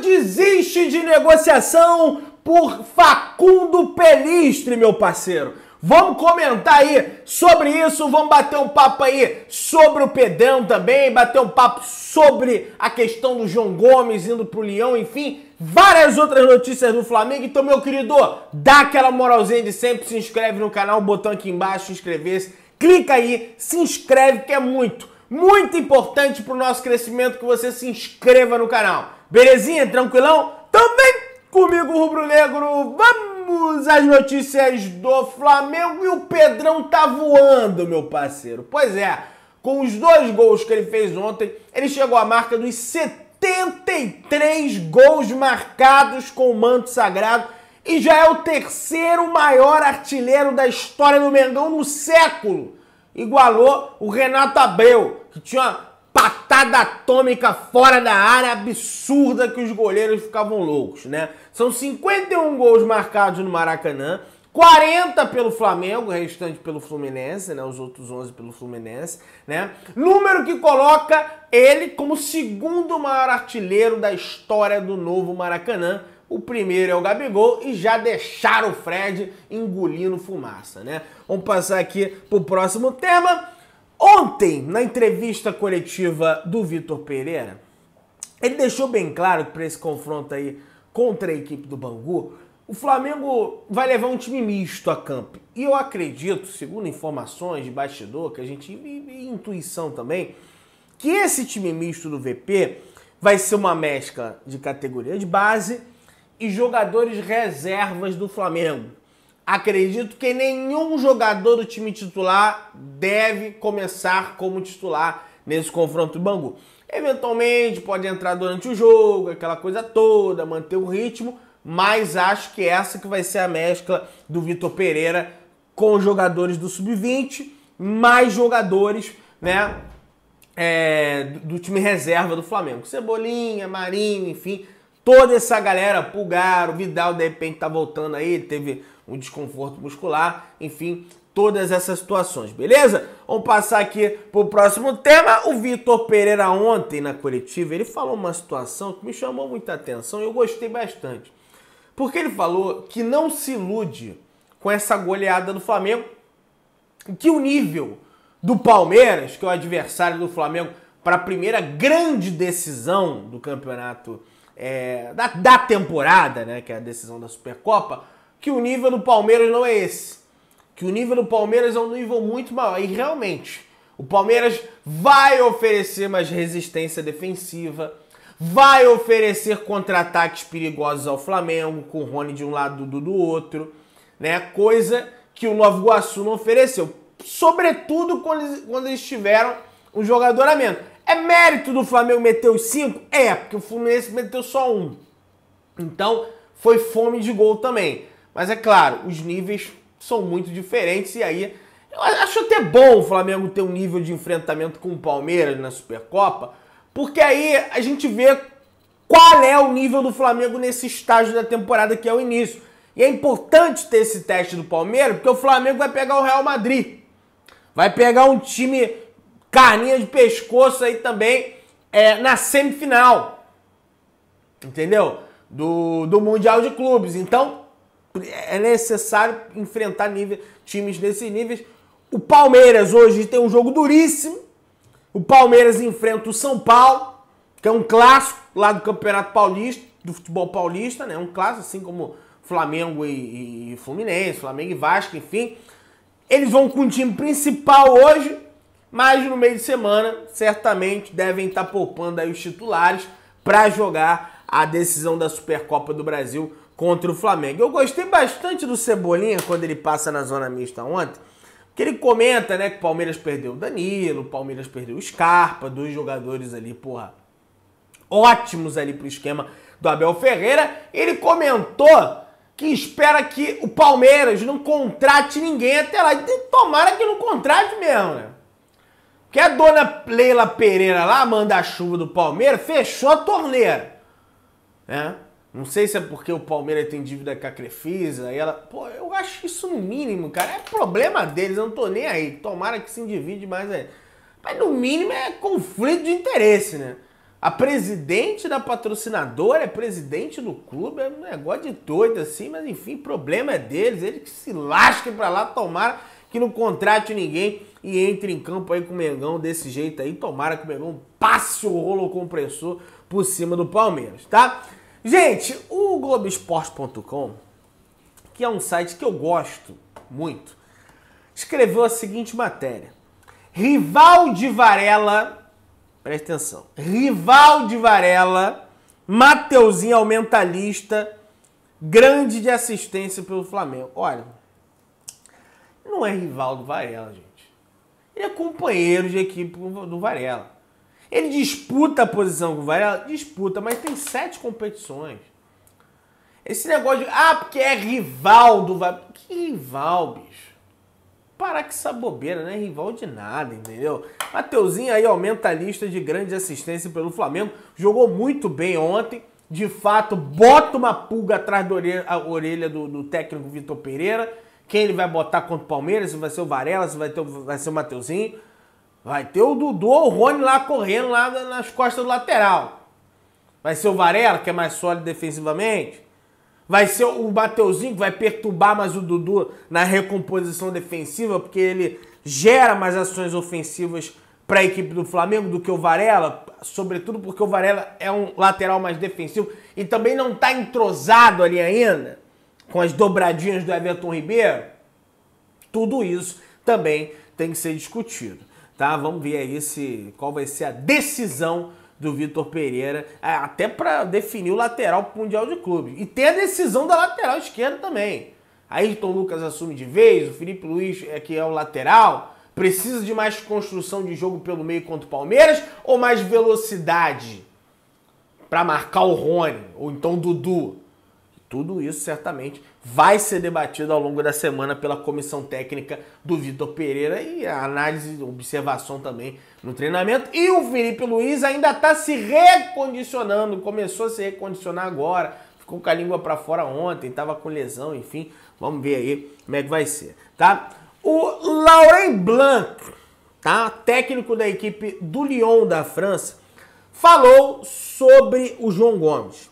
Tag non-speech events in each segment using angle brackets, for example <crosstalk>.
desiste de negociação por Facundo Pelistre, meu parceiro. Vamos comentar aí sobre isso, vamos bater um papo aí sobre o Pedrão também, bater um papo sobre a questão do João Gomes indo pro Leão, enfim, várias outras notícias do Flamengo. Então, meu querido, dá aquela moralzinha de sempre, se inscreve no canal, botão aqui embaixo, inscrever-se, clica aí, se inscreve que é muito. Muito importante para o nosso crescimento que você se inscreva no canal. Belezinha? Tranquilão? Também comigo, Rubro Negro. Vamos às notícias do Flamengo. E o Pedrão tá voando, meu parceiro. Pois é, com os dois gols que ele fez ontem, ele chegou à marca dos 73 gols marcados com o manto sagrado e já é o terceiro maior artilheiro da história do Mengão no século igualou o Renato Abreu, que tinha uma patada atômica fora da área absurda que os goleiros ficavam loucos, né? São 51 gols marcados no Maracanã, 40 pelo Flamengo, o restante pelo Fluminense, né? Os outros 11 pelo Fluminense, né? Número que coloca ele como segundo maior artilheiro da história do novo Maracanã, o primeiro é o Gabigol e já deixaram o Fred engolindo fumaça, né? Vamos passar aqui pro próximo tema. Ontem, na entrevista coletiva do Vitor Pereira, ele deixou bem claro que para esse confronto aí contra a equipe do Bangu, o Flamengo vai levar um time misto a campo. E eu acredito, segundo informações de bastidor que a gente e intuição também, que esse time misto do VP vai ser uma mescla de categoria de base e jogadores reservas do Flamengo. Acredito que nenhum jogador do time titular deve começar como titular nesse confronto do Bangu. Eventualmente pode entrar durante o jogo, aquela coisa toda, manter o ritmo, mas acho que essa que vai ser a mescla do Vitor Pereira com jogadores do sub-20, mais jogadores, né, é, do time reserva do Flamengo. Cebolinha, Marinho, enfim, Toda essa galera, Pulgar, o Vidal de repente tá voltando aí, teve um desconforto muscular, enfim, todas essas situações, beleza? Vamos passar aqui pro próximo tema. O Vitor Pereira ontem na coletiva, ele falou uma situação que me chamou muita atenção e eu gostei bastante. Porque ele falou que não se ilude com essa goleada do Flamengo, que o nível do Palmeiras, que é o adversário do Flamengo para a primeira grande decisão do Campeonato é, da, da temporada, né? Que é a decisão da Supercopa, que o nível do Palmeiras não é esse. Que o nível do Palmeiras é um nível muito maior. E realmente, o Palmeiras vai oferecer mais resistência defensiva, vai oferecer contra-ataques perigosos ao Flamengo, com o Rony de um lado, Dudu do outro, né? Coisa que o Novo Iguaçu não ofereceu, sobretudo quando quando eles tiveram um jogador a menos. É mérito do Flamengo meter os cinco? É, porque o Fluminense meteu só um. Então, foi fome de gol também. Mas é claro, os níveis são muito diferentes e aí eu acho até bom o Flamengo ter um nível de enfrentamento com o Palmeiras na Supercopa, porque aí a gente vê qual é o nível do Flamengo nesse estágio da temporada que é o início. E é importante ter esse teste do Palmeiras, porque o Flamengo vai pegar o Real Madrid. Vai pegar um time carninha de pescoço aí também é, na semifinal. Entendeu? Do, do Mundial de Clubes. Então, é necessário enfrentar nível, times desses níveis. O Palmeiras hoje tem um jogo duríssimo. O Palmeiras enfrenta o São Paulo, que é um clássico lá do Campeonato Paulista, do futebol paulista, né? Um clássico, assim como Flamengo e, e Fluminense, Flamengo e Vasco, enfim. Eles vão com o time principal hoje mas no meio de semana certamente devem estar tá poupando aí os titulares para jogar a decisão da Supercopa do Brasil contra o Flamengo. Eu gostei bastante do Cebolinha quando ele passa na zona mista ontem, que ele comenta, né, que o Palmeiras perdeu o Danilo, o Palmeiras perdeu o Scarpa, dois jogadores ali, porra, ótimos ali pro esquema do Abel Ferreira. Ele comentou que espera que o Palmeiras não contrate ninguém até lá. tomara que não contrate mesmo, né? Que a dona Leila Pereira lá, manda-chuva a do Palmeiras, fechou a torneira. Né? Não sei se é porque o Palmeiras tem dívida com a Crefisa e ela. Pô, eu acho isso no mínimo, cara. É problema deles, eu não tô nem aí. Tomara que se endivide mais aí. Mas no mínimo é conflito de interesse, né? A presidente da patrocinadora é presidente do clube, é um negócio de doido assim, mas enfim, problema é deles, eles que se lasquem pra lá, tomara que não contrate ninguém e entre em campo aí com o Mengão desse jeito aí. Tomara que o Mengão passe o rolo compressor por cima do Palmeiras, tá? Gente, o Globoesporte.com, que é um site que eu gosto muito, escreveu a seguinte matéria. Rival de Varela, presta atenção, rival de Varela, Mateuzinho é o mentalista, grande de assistência pelo Flamengo. Olha, não é rival do Varela, gente. Ele é companheiro de equipe do Varela. Ele disputa a posição com o Varela? Disputa, mas tem sete competições. Esse negócio de. Ah, porque é rival do Varela. Que rival, bicho? Parar com essa bobeira, não é rival de nada, entendeu? Mateuzinho aí aumenta a lista de grandes assistências pelo Flamengo. Jogou muito bem ontem. De fato, bota uma pulga atrás da orelha, orelha do, do técnico Vitor Pereira quem ele vai botar contra o Palmeiras? Se vai ser o Varela, se vai, ter, vai ser o Mateuzinho. Vai ter o Dudu ou o Rony lá correndo lá nas costas do lateral. Vai ser o Varela, que é mais sólido defensivamente. Vai ser o Mateuzinho, que vai perturbar mais o Dudu na recomposição defensiva, porque ele gera mais ações ofensivas para a equipe do Flamengo do que o Varela, sobretudo porque o Varela é um lateral mais defensivo e também não está entrosado ali ainda com as dobradinhas do Everton Ribeiro? Tudo isso também tem que ser discutido, tá? Vamos ver aí se, qual vai ser a decisão do Vitor Pereira, é, até para definir o lateral para o Mundial de Clubes. E tem a decisão da lateral esquerda também. Ayrton Lucas assume de vez, o Felipe Luiz, é que é o lateral, precisa de mais construção de jogo pelo meio contra o Palmeiras ou mais velocidade para marcar o Rony ou então o Dudu? Tudo isso certamente vai ser debatido ao longo da semana pela comissão técnica do Vitor Pereira e a análise, observação também no treinamento. E o Felipe Luiz ainda está se recondicionando, começou a se recondicionar agora, ficou com a língua para fora ontem, estava com lesão, enfim. Vamos ver aí como é que vai ser, tá? O Laurent Blanc, tá? Técnico da equipe do Lyon da França, falou sobre o João Gomes.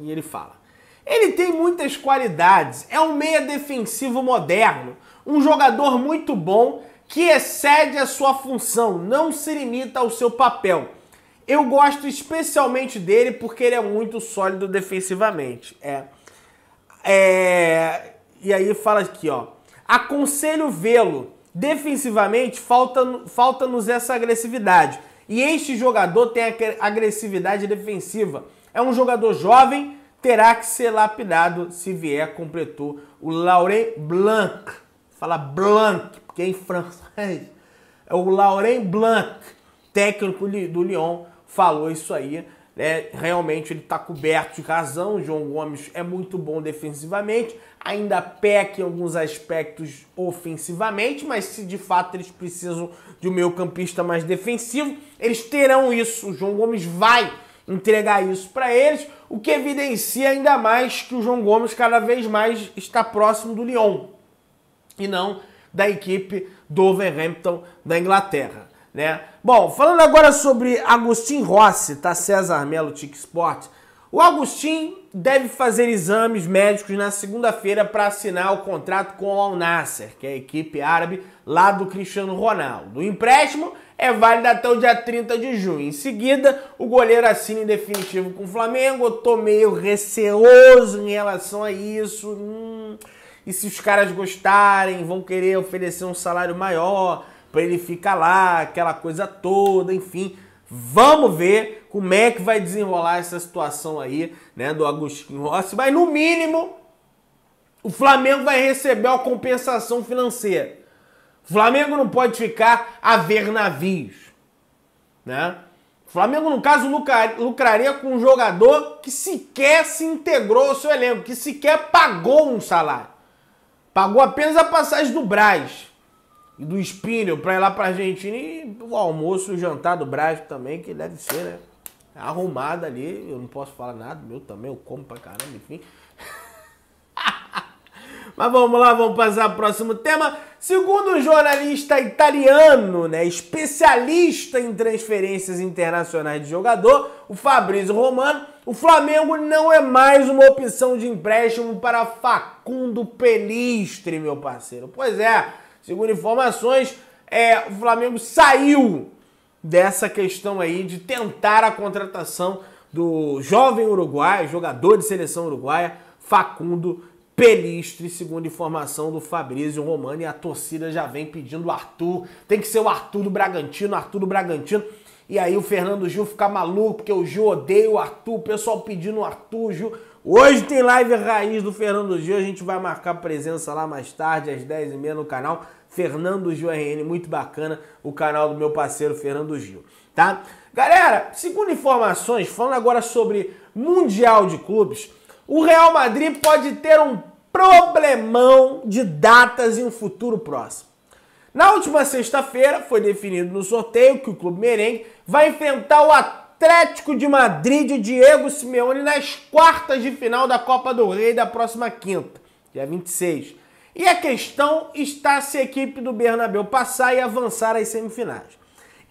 E ele fala: ele tem muitas qualidades, é um meia defensivo moderno, um jogador muito bom que excede a sua função, não se limita ao seu papel. Eu gosto especialmente dele porque ele é muito sólido defensivamente. É. é... E aí fala aqui, ó. Aconselho vê-lo. Defensivamente, falta, falta-nos essa agressividade. E este jogador tem agressividade defensiva. É um jogador jovem, terá que ser lapidado se vier, completou o Laurent Blanc. Fala Blanc, porque é em francês. É o Laurent Blanc, técnico do Lyon, falou isso aí. Né? Realmente ele está coberto de razão. O João Gomes é muito bom defensivamente, ainda peca em alguns aspectos ofensivamente, mas se de fato eles precisam de um meio-campista mais defensivo, eles terão isso. O João Gomes vai entregar isso para eles o que evidencia ainda mais que o João Gomes cada vez mais está próximo do Lyon e não da equipe do Overhampton da Inglaterra, né? Bom, falando agora sobre Agostinho Rossi, tá César Melo Tic Sport. O Agostinho deve fazer exames médicos na segunda-feira para assinar o contrato com o Al Nasser, que é a equipe árabe lá do Cristiano Ronaldo. O empréstimo é válido até o dia 30 de junho. Em seguida, o goleiro assina em definitivo com o Flamengo. Eu tô meio receoso em relação a isso. Hum, e se os caras gostarem, vão querer oferecer um salário maior para ele ficar lá, aquela coisa toda, enfim. Vamos ver como é que vai desenrolar essa situação aí, né, do Agostinho Rossi. Mas no mínimo, o Flamengo vai receber uma compensação financeira. O Flamengo não pode ficar a ver navios, né? O Flamengo, no caso, lucraria com um jogador que sequer se integrou ao seu elenco, que sequer pagou um salário. Pagou apenas a passagem do Braz e do Espírito para ir lá para a Argentina e o almoço, o jantar do Braz também, que deve ser, né? arrumada ali, eu não posso falar nada, meu também, eu como pra caramba, enfim. <laughs> Mas vamos lá, vamos passar pro próximo tema. Segundo um jornalista italiano, né, especialista em transferências internacionais de jogador, o Fabrício Romano, o Flamengo não é mais uma opção de empréstimo para Facundo Pelistre, meu parceiro. Pois é, segundo informações, é, o Flamengo saiu dessa questão aí de tentar a contratação do jovem uruguaio, jogador de seleção uruguaia, Facundo Pelistre, segundo informação do Fabrício Romano, e a torcida já vem pedindo o Arthur. Tem que ser o Arthur do Bragantino, Arthur do Bragantino. E aí o Fernando Gil fica maluco, porque o Gil odeia o Arthur, o pessoal pedindo o Arthur, o Gil. Hoje tem live raiz do Fernando Gil, a gente vai marcar presença lá mais tarde, às 10h30 no canal Fernando Gil RN, muito bacana o canal do meu parceiro Fernando Gil, tá? Galera, segundo informações, falando agora sobre Mundial de Clubes, o Real Madrid pode ter um problemão de datas em um futuro próximo. Na última sexta-feira, foi definido no sorteio que o clube merengue vai enfrentar o Atlético Atlético de Madrid e Diego Simeone nas quartas de final da Copa do Rei da próxima quinta, dia 26. E a questão está se a equipe do Bernabéu passar e avançar às semifinais.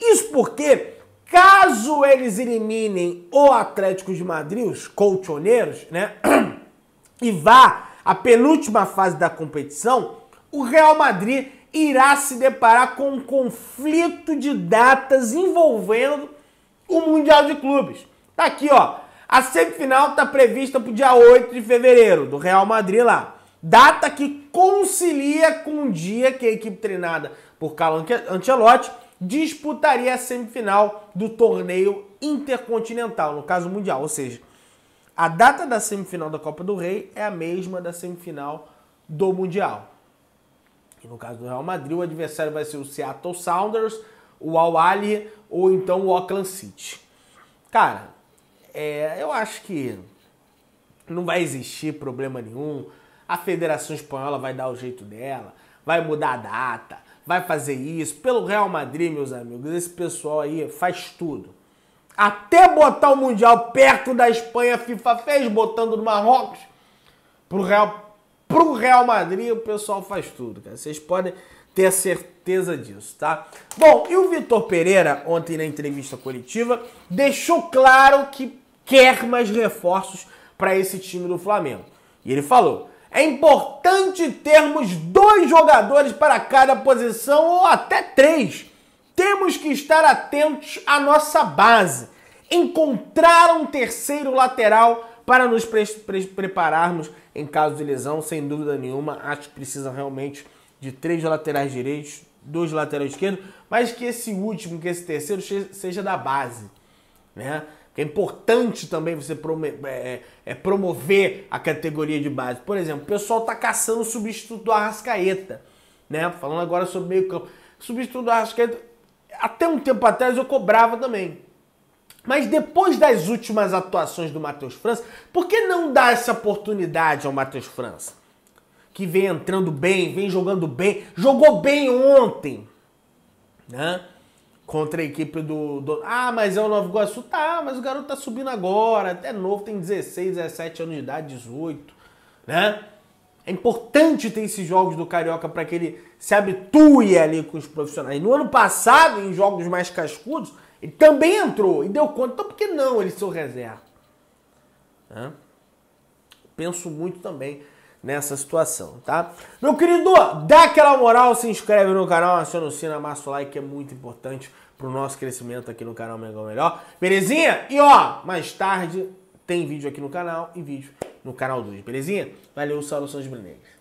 Isso porque, caso eles eliminem o Atlético de Madrid, os colchoneiros, né, <clears throat> e vá à penúltima fase da competição, o Real Madrid irá se deparar com um conflito de datas envolvendo o Mundial de Clubes. Tá aqui, ó. A semifinal está prevista para o dia 8 de fevereiro, do Real Madrid lá. Data que concilia com o dia que a equipe treinada por Carlo Ancelotti disputaria a semifinal do torneio intercontinental, no caso mundial. Ou seja, a data da semifinal da Copa do Rei é a mesma da semifinal do Mundial. E no caso do Real Madrid, o adversário vai ser o Seattle Sounders, o Awali ou então o Auckland City. Cara, é, eu acho que não vai existir problema nenhum. A Federação Espanhola vai dar o jeito dela, vai mudar a data, vai fazer isso. Pelo Real Madrid, meus amigos, esse pessoal aí faz tudo. Até botar o Mundial perto da Espanha, a FIFA fez, botando no Marrocos. Pro Real, pro Real Madrid, o pessoal faz tudo, cara. Vocês podem ter certeza disso, tá? Bom, e o Vitor Pereira, ontem na entrevista coletiva, deixou claro que quer mais reforços para esse time do Flamengo. E ele falou: é importante termos dois jogadores para cada posição ou até três. Temos que estar atentos à nossa base. Encontrar um terceiro lateral para nos pre pre prepararmos em caso de lesão, sem dúvida nenhuma, acho que precisa realmente de três laterais direitos, dois laterais esquerdos, mas que esse último, que esse terceiro seja da base, né? É importante também você é, é, é promover a categoria de base. Por exemplo, o pessoal está caçando o substituto do Arrascaeta, né? Falando agora sobre meio campo. Substituto do Arrascaeta, até um tempo atrás eu cobrava também. Mas depois das últimas atuações do Matheus França, por que não dar essa oportunidade ao Matheus França? que vem entrando bem, vem jogando bem, jogou bem ontem, né? Contra a equipe do, do... Ah, mas é o Novo Iguaçu. Tá, mas o garoto tá subindo agora, até novo, tem 16, 17 anos de idade, 18, né? É importante ter esses jogos do Carioca para que ele se habitue ali com os profissionais. No ano passado, em jogos mais cascudos, ele também entrou e deu conta. Então, por que não ele ser o reserva? Né? Penso muito também nessa situação, tá? Meu querido, dá aquela moral, se inscreve no canal, aciona o sino, amassa o like, que é muito importante pro nosso crescimento aqui no canal Mengão Melhor. Belezinha? E ó, mais tarde tem vídeo aqui no canal e vídeo no canal 2, belezinha? Valeu, saudações Santos Brunegas.